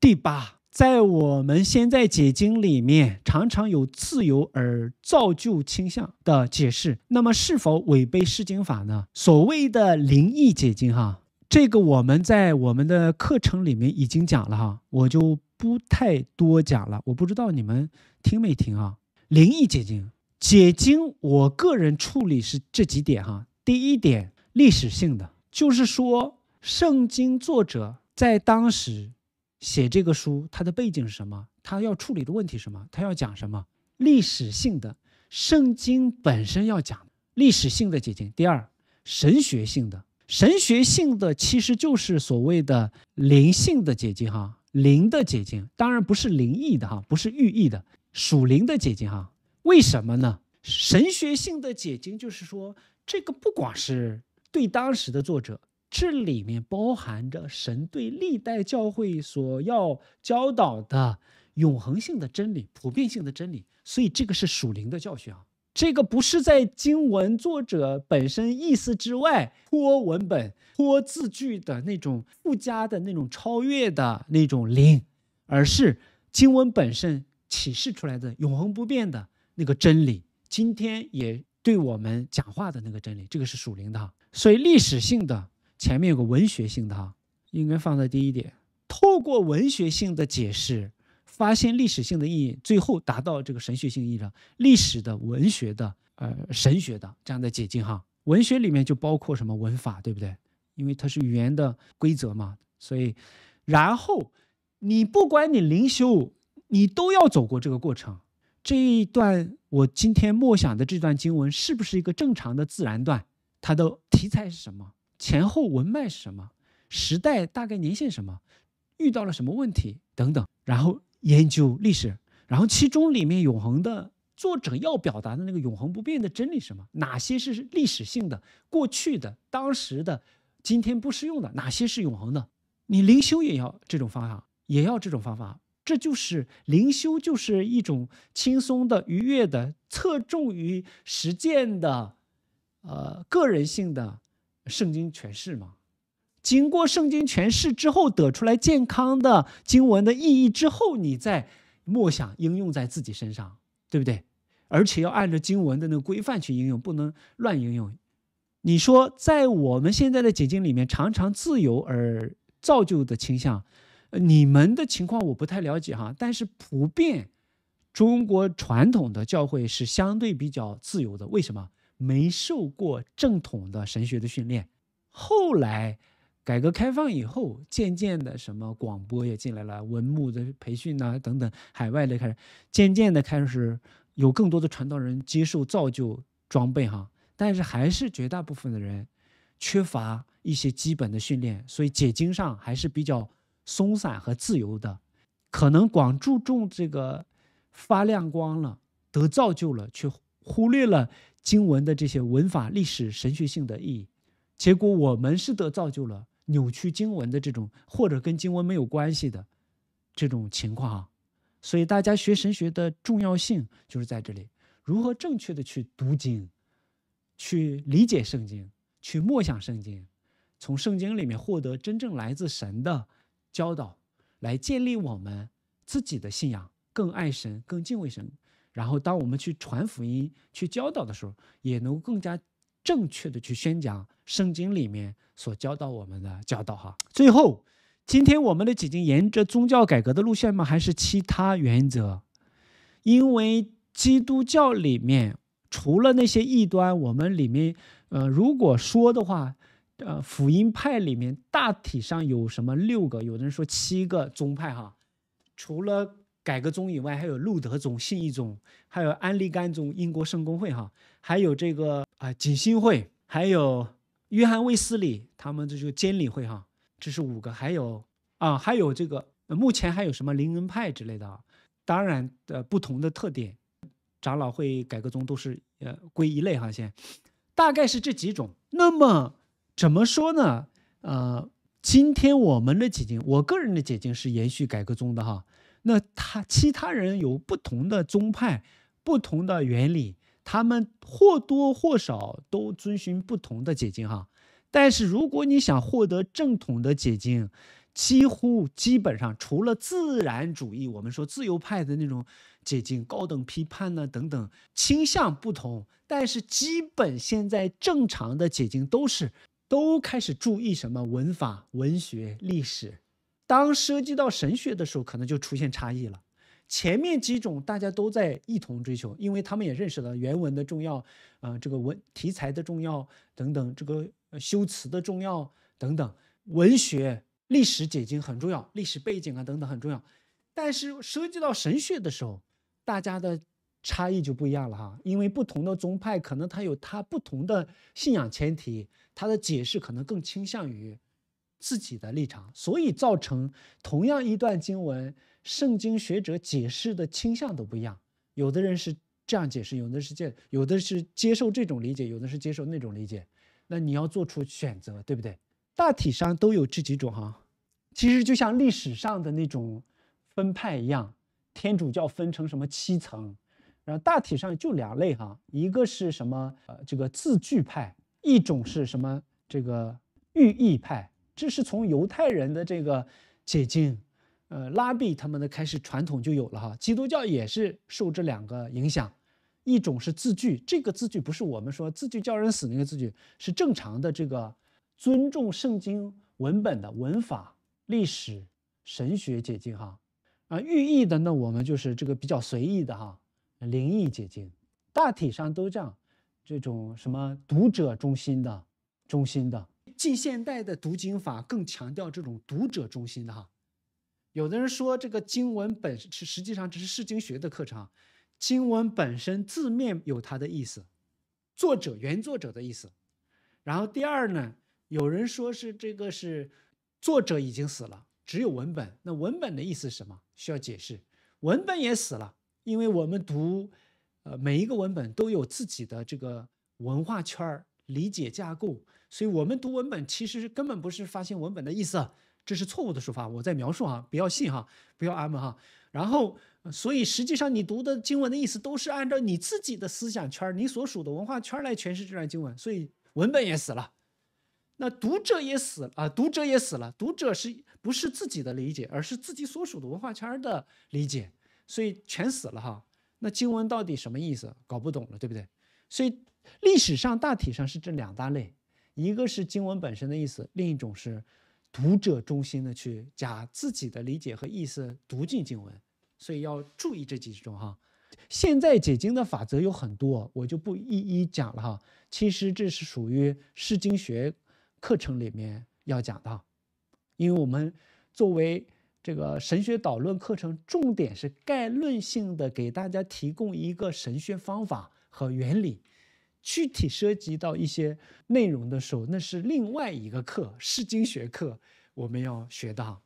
第八，在我们现在解经里面，常常有自由而造就倾向的解释。那么，是否违背释经法呢？所谓的灵异解经，哈，这个我们在我们的课程里面已经讲了哈，我就不太多讲了。我不知道你们听没听啊？灵异解经，解经，我个人处理是这几点哈。第一点，历史性的，就是说，圣经作者在当时。写这个书，它的背景是什么？它要处理的问题是什么？它要讲什么历史性的圣经本身要讲历史性的解经。第二，神学性的神学性的其实就是所谓的灵性的解经，哈，灵的解经，当然不是灵异的，哈，不是寓意的，属灵的解经，哈。为什么呢？神学性的解经就是说，这个不管是对当时的作者。这里面包含着神对历代教会所要教导的永恒性的真理、普遍性的真理，所以这个是属灵的教训啊。这个不是在经文作者本身意思之外托文本、托字句的那种附加的那种超越的那种灵，而是经文本身启示出来的永恒不变的那个真理，今天也对我们讲话的那个真理，这个是属灵的。所以历史性的。前面有个文学性的，哈，应该放在第一点。透过文学性的解释，发现历史性的意义，最后达到这个神学性意义。历史的、文学的、呃，神学的这样的解禁哈，文学里面就包括什么文法，对不对？因为它是语言的规则嘛。所以，然后你不管你灵修，你都要走过这个过程。这一段我今天默想的这段经文，是不是一个正常的自然段？它的题材是什么？前后文脉是什么？时代大概年限什么？遇到了什么问题等等？然后研究历史，然后其中里面永恒的作者要表达的那个永恒不变的真理什么？哪些是历史性的过去的当时的，今天不适用的？哪些是永恒的？你灵修也要这种方法，也要这种方法。这就是灵修，就是一种轻松的、愉悦的、侧重于实践的，呃，个人性的。圣经诠释吗？经过圣经诠释之后得出来健康的经文的意义之后，你再默想应用在自己身上，对不对？而且要按照经文的那个规范去应用，不能乱应用。你说，在我们现在的解经里面，常常自由而造就的倾向，呃，你们的情况我不太了解哈，但是普遍中国传统的教会是相对比较自由的，为什么？没受过正统的神学的训练，后来改革开放以后，渐渐的什么广播也进来了，文牧的培训呐等等，海外的开始，渐渐的开始有更多的传道人接受造就装备哈，但是还是绝大部分的人缺乏一些基本的训练，所以解经上还是比较松散和自由的，可能光注重这个发亮光了，得造就了，却忽略了。经文的这些文法、历史、神学性的意义，结果我们是得造就了扭曲经文的这种，或者跟经文没有关系的这种情况啊。所以大家学神学的重要性就是在这里：如何正确的去读经，去理解圣经，去默想圣经，从圣经里面获得真正来自神的教导，来建立我们自己的信仰，更爱神，更敬畏神。然后，当我们去传福音、去教导的时候，也能更加正确的去宣讲圣经里面所教导我们的教导哈。最后，今天我们的几经沿着宗教改革的路线吗？还是其他原则？因为基督教里面除了那些异端，我们里面呃，如果说的话，呃，福音派里面大体上有什么六个，有的人说七个宗派哈，除了。改革宗以外，还有路德宗、信义宗，还有安利甘宗、英国圣公会哈，还有这个啊，景兴会，还有约翰卫斯理他们这就监理会哈，这是五个，还有啊，还有这个目前还有什么灵恩派之类的啊，当然的不同的特点，长老会、改革宗都是呃归一类哈，先大概是这几种。那么怎么说呢？呃，今天我们的解经，我个人的解经是延续改革宗的哈。那他其他人有不同的宗派，不同的原理，他们或多或少都遵循不同的解经哈。但是如果你想获得正统的解经，几乎基本上除了自然主义，我们说自由派的那种解经、高等批判呢等等，倾向不同，但是基本现在正常的解经都是都开始注意什么文法、文学、历史。当涉及到神学的时候，可能就出现差异了。前面几种大家都在一同追求，因为他们也认识到原文的重要，啊，这个文题材的重要等等，这个修辞的重要等等，文学历史解经很重要，历史背景啊等等很重要。但是涉及到神学的时候，大家的差异就不一样了哈，因为不同的宗派可能它有它不同的信仰前提，它的解释可能更倾向于。自己的立场，所以造成同样一段经文，圣经学者解释的倾向都不一样。有的人是这样解释，有的是接，有的是接受这种理解，有的是接受那种理解。那你要做出选择，对不对？大体上都有这几种哈。其实就像历史上的那种分派一样，天主教分成什么七层，然后大体上就两类哈。一个是什么呃这个字句派，一种是什么这个寓意派。这是从犹太人的这个解禁，呃，拉比他们的开始传统就有了哈。基督教也是受这两个影响，一种是字句，这个字句不是我们说字句叫人死那个字句，是正常的这个尊重圣经文本的文法、历史、神学解禁哈。啊，寓意的那我们就是这个比较随意的哈，灵异解禁，大体上都这样，这种什么读者中心的、中心的。近现代的读经法更强调这种读者中心的哈，有的人说这个经文本是实际上只是释经学的课程，经文本身字面有它的意思，作者原作者的意思。然后第二呢，有人说是这个是作者已经死了，只有文本，那文本的意思是什么需要解释，文本也死了，因为我们读，呃每一个文本都有自己的这个文化圈理解架构。所以我们读文本，其实根本不是发现文本的意思，这是错误的说法。我在描述啊，不要信哈，不要安慰哈。然后，所以实际上你读的经文的意思，都是按照你自己的思想圈、你所属的文化圈来诠释这段经文，所以文本也死了，那读者也死了啊，读者也死了。读者是不是自己的理解，而是自己所属的文化圈的理解，所以全死了哈。那经文到底什么意思？搞不懂了，对不对？所以历史上大体上是这两大类。一个是经文本身的意思，另一种是读者中心的去加自己的理解和意思读进经文，所以要注意这几种哈。现在解经的法则有很多，我就不一一讲了哈。其实这是属于诗经学课程里面要讲的，因为我们作为这个神学导论课程，重点是概论性的给大家提供一个神学方法和原理。具体涉及到一些内容的时候，那是另外一个课《诗经》学课，我们要学到。